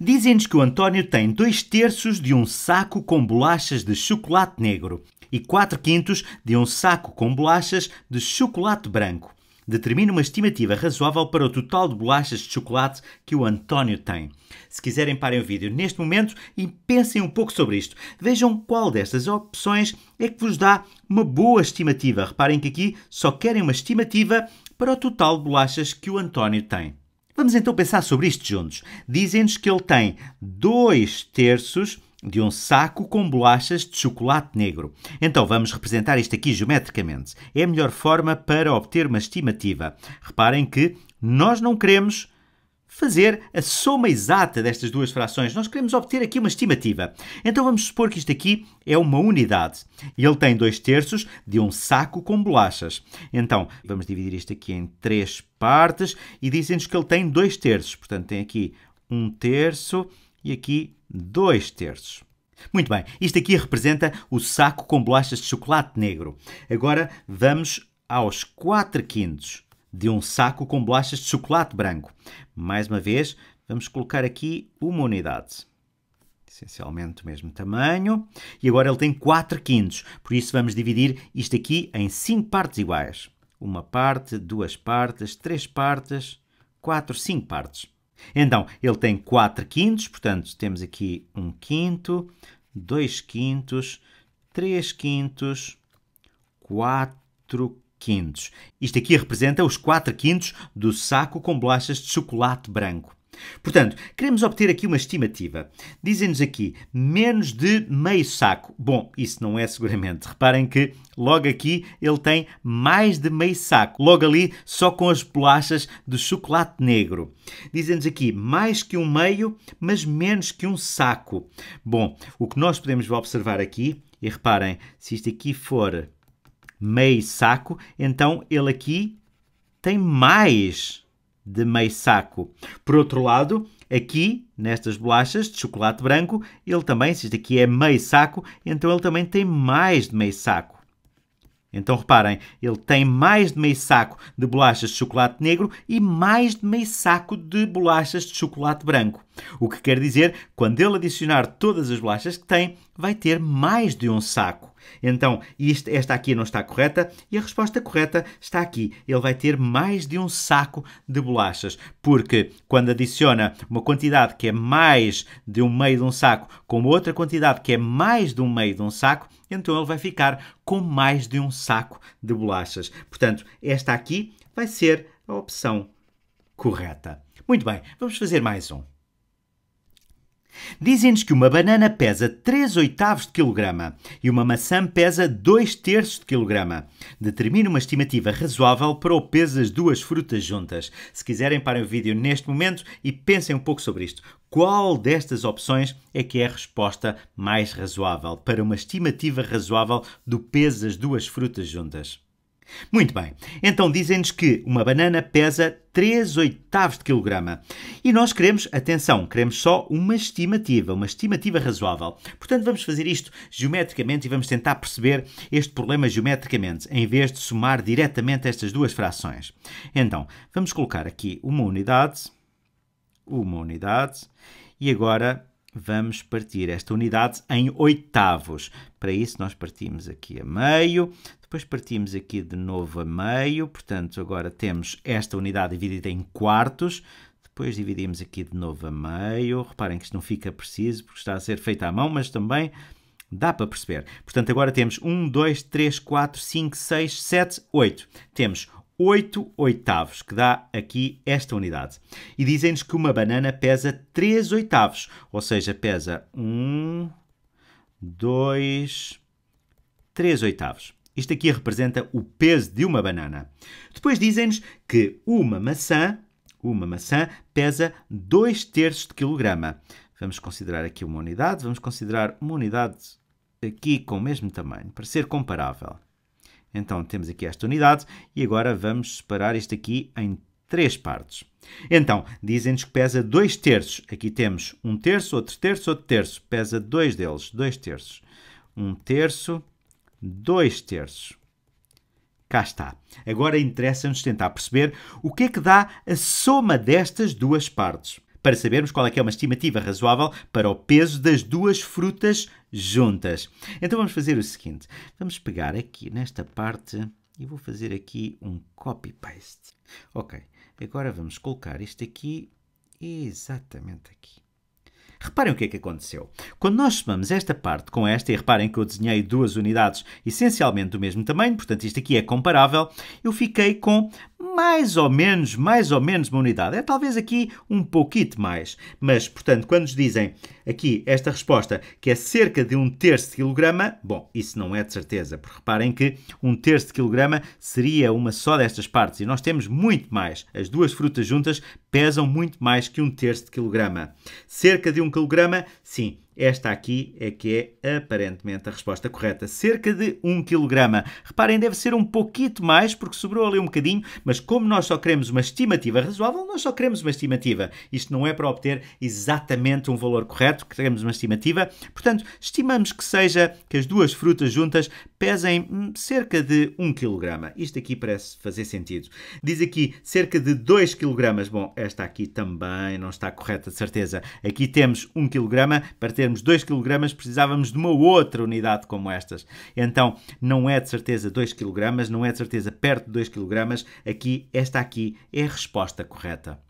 Dizem-nos que o António tem dois terços de um saco com bolachas de chocolate negro e quatro quintos de um saco com bolachas de chocolate branco. Determina uma estimativa razoável para o total de bolachas de chocolate que o António tem. Se quiserem, parem o vídeo neste momento e pensem um pouco sobre isto. Vejam qual destas opções é que vos dá uma boa estimativa. Reparem que aqui só querem uma estimativa para o total de bolachas que o António tem. Vamos então pensar sobre isto juntos. Dizem-nos que ele tem dois terços de um saco com bolachas de chocolate negro. Então vamos representar isto aqui geometricamente. É a melhor forma para obter uma estimativa. Reparem que nós não queremos fazer a soma exata destas duas frações. Nós queremos obter aqui uma estimativa. Então vamos supor que isto aqui é uma unidade. E ele tem dois terços de um saco com bolachas. Então vamos dividir isto aqui em três partes e dizem-nos que ele tem dois terços. Portanto, tem aqui um terço e aqui dois terços. Muito bem, isto aqui representa o saco com bolachas de chocolate negro. Agora vamos aos 4 quintos de um saco com bolachas de chocolate branco. Mais uma vez, vamos colocar aqui uma unidade. Essencialmente o mesmo tamanho. E agora ele tem 4 quintos, por isso vamos dividir isto aqui em 5 partes iguais. Uma parte, duas partes, três partes, quatro, cinco partes. Então, ele tem 4 quintos, portanto, temos aqui 1 um quinto, 2 quintos, 3 quintos, 4 quintos. Isto aqui representa os 4 quintos do saco com bolachas de chocolate branco. Portanto, queremos obter aqui uma estimativa. Dizem-nos aqui menos de meio saco. Bom, isso não é seguramente. Reparem que logo aqui ele tem mais de meio saco. Logo ali, só com as bolachas de chocolate negro. Dizem-nos aqui mais que um meio, mas menos que um saco. Bom, o que nós podemos observar aqui, e reparem, se isto aqui for meio saco, então ele aqui tem mais de meio saco. Por outro lado, aqui, nestas bolachas de chocolate branco, ele também, se isto aqui é meio saco, então ele também tem mais de meio saco. Então reparem, ele tem mais de meio saco de bolachas de chocolate negro e mais de meio saco de bolachas de chocolate branco. O que quer dizer, quando ele adicionar todas as bolachas que tem, vai ter mais de um saco. Então, isto, esta aqui não está correta e a resposta correta está aqui. Ele vai ter mais de um saco de bolachas, porque quando adiciona uma quantidade que é mais de um meio de um saco com outra quantidade que é mais de um meio de um saco, então ele vai ficar com mais de um saco de bolachas. Portanto, esta aqui vai ser a opção correta. Muito bem, vamos fazer mais um. Dizem-nos que uma banana pesa 3 oitavos de quilograma e uma maçã pesa 2 terços de quilograma. Determine uma estimativa razoável para o peso das duas frutas juntas. Se quiserem, parem o vídeo neste momento e pensem um pouco sobre isto. Qual destas opções é que é a resposta mais razoável para uma estimativa razoável do peso das duas frutas juntas? Muito bem, então dizem-nos que uma banana pesa 3 oitavos de quilograma. E nós queremos, atenção, queremos só uma estimativa, uma estimativa razoável. Portanto, vamos fazer isto geometricamente e vamos tentar perceber este problema geometricamente, em vez de somar diretamente estas duas frações. Então, vamos colocar aqui uma unidade, uma unidade, e agora vamos partir esta unidade em oitavos. Para isso, nós partimos aqui a meio, depois partimos aqui de novo a meio, portanto, agora temos esta unidade dividida em quartos, depois dividimos aqui de novo a meio. Reparem que isto não fica preciso porque está a ser feito à mão, mas também dá para perceber. Portanto, agora temos 1, 2, 3, 4, 5, 6, 7, 8. Temos 8 oitavos, que dá aqui esta unidade. E dizem-nos que uma banana pesa 3 oitavos, ou seja, pesa 1, 2, 3 oitavos. Isto aqui representa o peso de uma banana. Depois dizem-nos que uma maçã, uma maçã pesa 2 terços de quilograma. Vamos considerar aqui uma unidade, vamos considerar uma unidade aqui com o mesmo tamanho, para ser comparável. Então temos aqui esta unidade e agora vamos separar isto aqui em três partes. Então, dizem-nos que pesa 2 terços. Aqui temos 1 um terço, outro terço, outro terço. Pesa dois deles, 2 terços. 1 um terço, 2 terços. Cá está. Agora interessa-nos tentar perceber o que é que dá a soma destas duas partes, para sabermos qual é que é uma estimativa razoável para o peso das duas frutas juntas. Então vamos fazer o seguinte: vamos pegar aqui nesta parte e vou fazer aqui um copy-paste. Ok, agora vamos colocar isto aqui exatamente aqui. Reparem o que é que aconteceu. Quando nós somamos esta parte com esta, e reparem que eu desenhei duas unidades essencialmente do mesmo tamanho, portanto isto aqui é comparável, eu fiquei com mais ou menos, mais ou menos uma unidade. É talvez aqui um pouquito mais. Mas, portanto, quando nos dizem aqui esta resposta, que é cerca de um terço de quilograma, bom, isso não é de certeza, porque reparem que um terço de quilograma seria uma só destas partes, e nós temos muito mais. As duas frutas juntas pesam muito mais que um terço de quilograma. Cerca de um quilograma, sim, esta aqui é que é aparentemente a resposta correta. Cerca de 1 kg. Reparem, deve ser um pouquinho mais, porque sobrou ali um bocadinho, mas como nós só queremos uma estimativa razoável, nós só queremos uma estimativa. Isto não é para obter exatamente um valor correto, queremos uma estimativa. Portanto, estimamos que seja que as duas frutas juntas pesem hum, cerca de 1 kg. Isto aqui parece fazer sentido. Diz aqui cerca de 2 kg. Bom, esta aqui também não está correta, de certeza. Aqui temos 1 kg para ter termos 2 kg, precisávamos de uma outra unidade como estas. Então, não é de certeza 2 kg, não é de certeza perto de 2 kg. Aqui, esta aqui é a resposta correta.